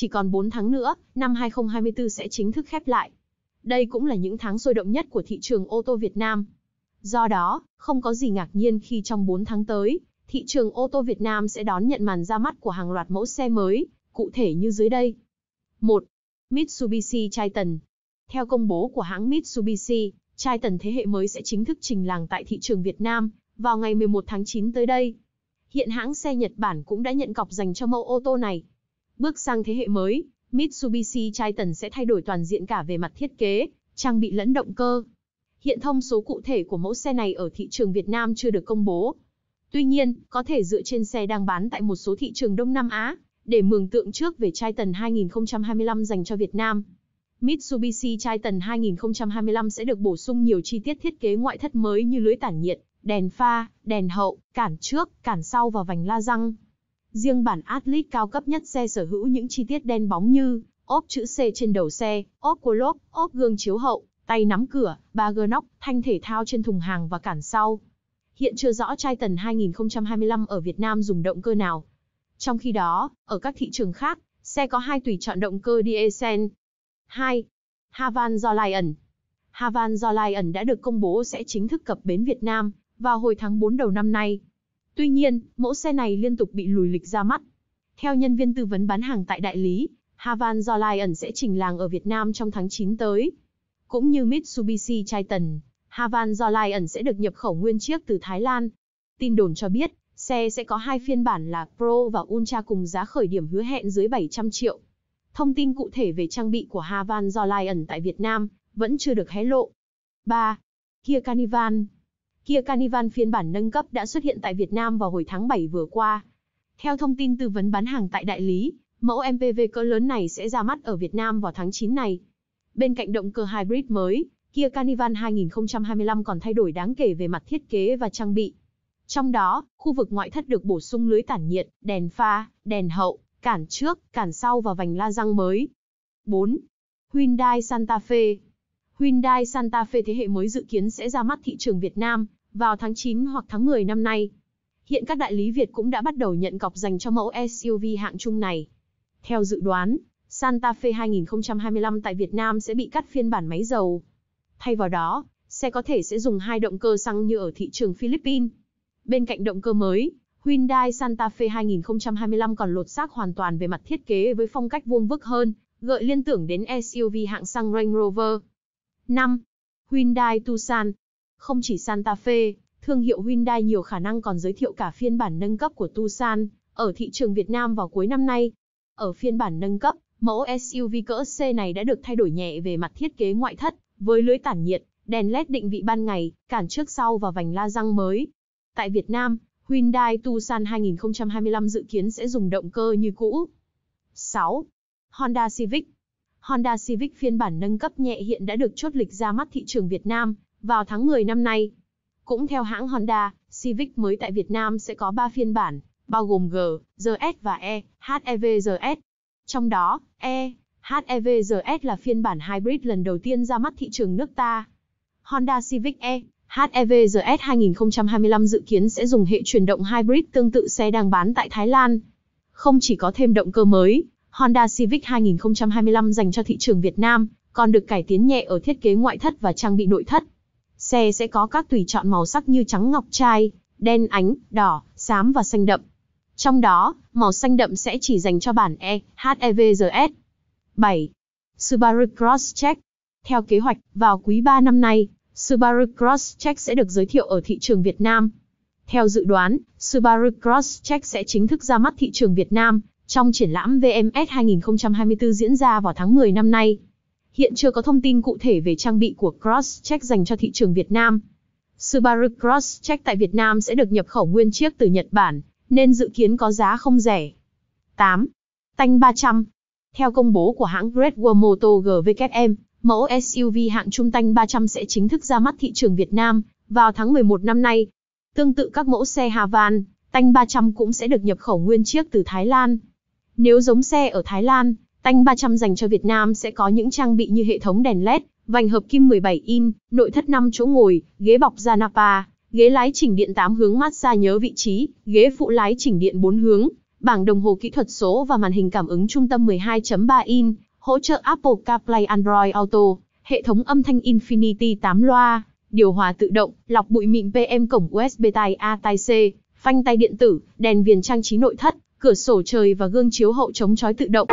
Chỉ còn 4 tháng nữa, năm 2024 sẽ chính thức khép lại. Đây cũng là những tháng sôi động nhất của thị trường ô tô Việt Nam. Do đó, không có gì ngạc nhiên khi trong 4 tháng tới, thị trường ô tô Việt Nam sẽ đón nhận màn ra mắt của hàng loạt mẫu xe mới, cụ thể như dưới đây. 1. Mitsubishi Triton Theo công bố của hãng Mitsubishi, Triton thế hệ mới sẽ chính thức trình làng tại thị trường Việt Nam vào ngày 11 tháng 9 tới đây. Hiện hãng xe Nhật Bản cũng đã nhận cọc dành cho mẫu ô tô này. Bước sang thế hệ mới, Mitsubishi Triton sẽ thay đổi toàn diện cả về mặt thiết kế, trang bị lẫn động cơ. Hiện thông số cụ thể của mẫu xe này ở thị trường Việt Nam chưa được công bố. Tuy nhiên, có thể dựa trên xe đang bán tại một số thị trường Đông Nam Á, để mường tượng trước về Triton 2025 dành cho Việt Nam. Mitsubishi Triton 2025 sẽ được bổ sung nhiều chi tiết thiết kế ngoại thất mới như lưới tản nhiệt, đèn pha, đèn hậu, cản trước, cản sau và vành la răng. Riêng bản Atlas cao cấp nhất xe sở hữu những chi tiết đen bóng như ốp chữ C trên đầu xe, ốp của lốp, ốp gương chiếu hậu, tay nắm cửa, ba gơ nóc, thanh thể thao trên thùng hàng và cản sau. Hiện chưa rõ Triton 2025 ở Việt Nam dùng động cơ nào. Trong khi đó, ở các thị trường khác, xe có hai tùy chọn động cơ diesel. 2. Havan do Lion Havan do Lion đã được công bố sẽ chính thức cập bến Việt Nam vào hồi tháng 4 đầu năm nay. Tuy nhiên, mẫu xe này liên tục bị lùi lịch ra mắt. Theo nhân viên tư vấn bán hàng tại đại lý, Havan do Lion sẽ trình làng ở Việt Nam trong tháng 9 tới. Cũng như Mitsubishi Triton, Havan do Lion sẽ được nhập khẩu nguyên chiếc từ Thái Lan. Tin đồn cho biết, xe sẽ có hai phiên bản là Pro và Ultra cùng giá khởi điểm hứa hẹn dưới 700 triệu. Thông tin cụ thể về trang bị của Havan do Lion tại Việt Nam vẫn chưa được hé lộ. 3. Kia Carnival Kia Carnival phiên bản nâng cấp đã xuất hiện tại Việt Nam vào hồi tháng 7 vừa qua. Theo thông tin tư vấn bán hàng tại đại lý, mẫu MPV cỡ lớn này sẽ ra mắt ở Việt Nam vào tháng 9 này. Bên cạnh động cơ hybrid mới, Kia Carnival 2025 còn thay đổi đáng kể về mặt thiết kế và trang bị. Trong đó, khu vực ngoại thất được bổ sung lưới tản nhiệt, đèn pha, đèn hậu, cản trước, cản sau và vành la răng mới. 4. Hyundai Santa Fe Hyundai Santa Fe thế hệ mới dự kiến sẽ ra mắt thị trường Việt Nam vào tháng 9 hoặc tháng 10 năm nay. Hiện các đại lý Việt cũng đã bắt đầu nhận cọc dành cho mẫu SUV hạng trung này. Theo dự đoán, Santa Fe 2025 tại Việt Nam sẽ bị cắt phiên bản máy dầu. Thay vào đó, xe có thể sẽ dùng hai động cơ xăng như ở thị trường Philippines. Bên cạnh động cơ mới, Hyundai Santa Fe 2025 còn lột xác hoàn toàn về mặt thiết kế với phong cách vuông vức hơn, gợi liên tưởng đến SUV hạng xăng Range Rover. 5. Hyundai Tucson không chỉ Santa Fe, thương hiệu Hyundai nhiều khả năng còn giới thiệu cả phiên bản nâng cấp của Tucson ở thị trường Việt Nam vào cuối năm nay. Ở phiên bản nâng cấp, mẫu SUV cỡ C này đã được thay đổi nhẹ về mặt thiết kế ngoại thất, với lưới tản nhiệt, đèn LED định vị ban ngày, cản trước sau và vành la răng mới. Tại Việt Nam, Hyundai Tucson 2025 dự kiến sẽ dùng động cơ như cũ. 6. Honda Civic Honda Civic phiên bản nâng cấp nhẹ hiện đã được chốt lịch ra mắt thị trường Việt Nam vào tháng 10 năm nay. Cũng theo hãng Honda, Civic mới tại Việt Nam sẽ có 3 phiên bản, bao gồm G, GS và E, HEVZS. Trong đó, E, HEVZS là phiên bản hybrid lần đầu tiên ra mắt thị trường nước ta. Honda Civic E, HEVZS 2025 dự kiến sẽ dùng hệ chuyển động hybrid tương tự xe đang bán tại Thái Lan. Không chỉ có thêm động cơ mới, Honda Civic 2025 dành cho thị trường Việt Nam, còn được cải tiến nhẹ ở thiết kế ngoại thất và trang bị nội thất. Xe sẽ có các tùy chọn màu sắc như trắng ngọc trai, đen ánh, đỏ, xám và xanh đậm. Trong đó, màu xanh đậm sẽ chỉ dành cho bản E, HEVGS. 7. Subaru Crosscheck Theo kế hoạch, vào quý 3 năm nay, Subaru Crosscheck sẽ được giới thiệu ở thị trường Việt Nam. Theo dự đoán, Subaru Crosscheck sẽ chính thức ra mắt thị trường Việt Nam trong triển lãm VMS 2024 diễn ra vào tháng 10 năm nay. Hiện chưa có thông tin cụ thể về trang bị của Crosscheck dành cho thị trường Việt Nam. Subaru Crosscheck tại Việt Nam sẽ được nhập khẩu nguyên chiếc từ Nhật Bản, nên dự kiến có giá không rẻ. 8. Tanh 300 Theo công bố của hãng Great Wall Motor GVKM, mẫu SUV hạng trung tanh 300 sẽ chính thức ra mắt thị trường Việt Nam vào tháng 11 năm nay. Tương tự các mẫu xe Havan, tanh 300 cũng sẽ được nhập khẩu nguyên chiếc từ Thái Lan. Nếu giống xe ở Thái Lan, Tanh 300 dành cho Việt Nam sẽ có những trang bị như hệ thống đèn LED, vành hợp kim 17 in, nội thất 5 chỗ ngồi, ghế bọc da Napa, ghế lái chỉnh điện 8 hướng massage nhớ vị trí, ghế phụ lái chỉnh điện 4 hướng, bảng đồng hồ kỹ thuật số và màn hình cảm ứng trung tâm 12.3 in, hỗ trợ Apple CarPlay Android Auto, hệ thống âm thanh Infinity 8 loa, điều hòa tự động, lọc bụi mịn PM cổng USB tai A tai C, phanh tay điện tử, đèn viền trang trí nội thất, cửa sổ trời và gương chiếu hậu chống chói tự động.